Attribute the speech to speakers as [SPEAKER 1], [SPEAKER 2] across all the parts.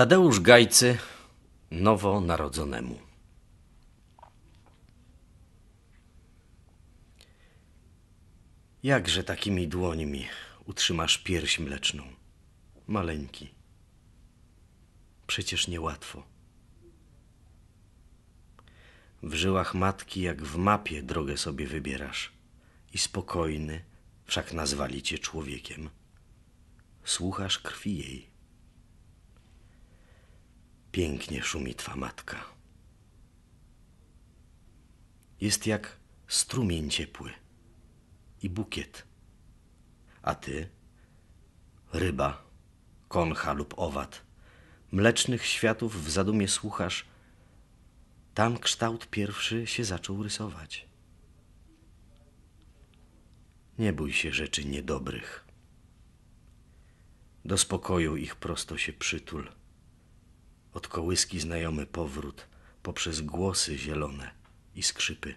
[SPEAKER 1] Tadeusz Gajcy nowonarodzonemu. Jakże takimi dłońmi utrzymasz pierś mleczną, maleńki? Przecież niełatwo. W żyłach matki, jak w mapie, drogę sobie wybierasz i spokojny, wszak nazwali cię człowiekiem. Słuchasz krwi jej Pięknie szumi twa matka. Jest jak strumień ciepły i bukiet. A ty, ryba, koncha lub owad, mlecznych światów w zadumie słuchasz, tam kształt pierwszy się zaczął rysować. Nie bój się rzeczy niedobrych. Do spokoju ich prosto się przytul od kołyski znajomy powrót, poprzez głosy zielone i skrzypy.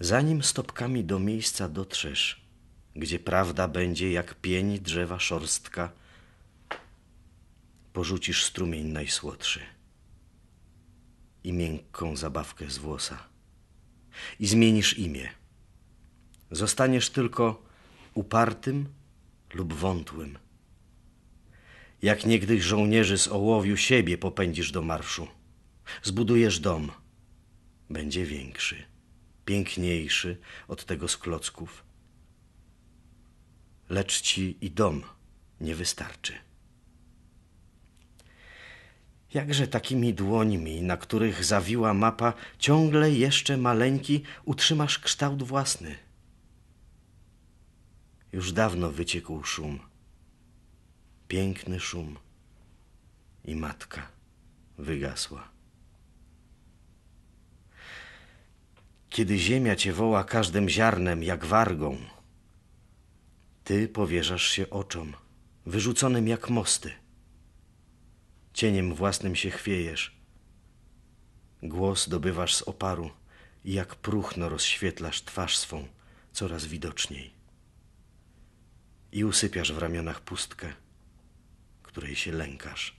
[SPEAKER 1] Zanim stopkami do miejsca dotrzesz, gdzie prawda będzie jak pień drzewa szorstka, porzucisz strumień najsłodszy i miękką zabawkę z włosa i zmienisz imię. Zostaniesz tylko upartym lub wątłym jak niegdyś żołnierzy z ołowiu siebie popędzisz do marszu. Zbudujesz dom. Będzie większy, piękniejszy od tego z klocków. Lecz ci i dom nie wystarczy. Jakże takimi dłońmi, na których zawiła mapa, ciągle jeszcze maleńki, utrzymasz kształt własny? Już dawno wyciekł szum piękny szum i matka wygasła. Kiedy ziemia cię woła każdym ziarnem jak wargą, ty powierzasz się oczom, wyrzuconym jak mosty. Cieniem własnym się chwiejesz. Głos dobywasz z oparu i jak próchno rozświetlasz twarz swą coraz widoczniej. I usypiasz w ramionach pustkę której się lękasz.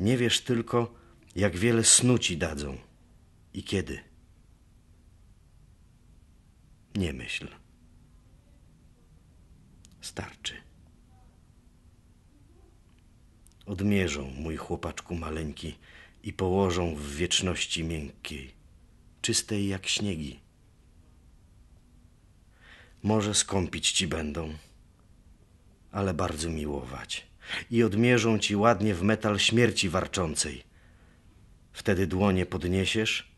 [SPEAKER 1] Nie wiesz tylko, jak wiele snu ci dadzą i kiedy. Nie myśl. Starczy. Odmierzą, mój chłopaczku maleńki, i położą w wieczności miękkiej, czystej jak śniegi. Może skąpić ci będą ale bardzo miłować. I odmierzą ci ładnie w metal śmierci warczącej. Wtedy dłonie podniesiesz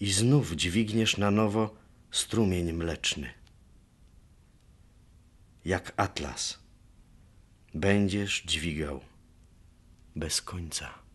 [SPEAKER 1] i znów dźwigniesz na nowo strumień mleczny. Jak atlas będziesz dźwigał bez końca.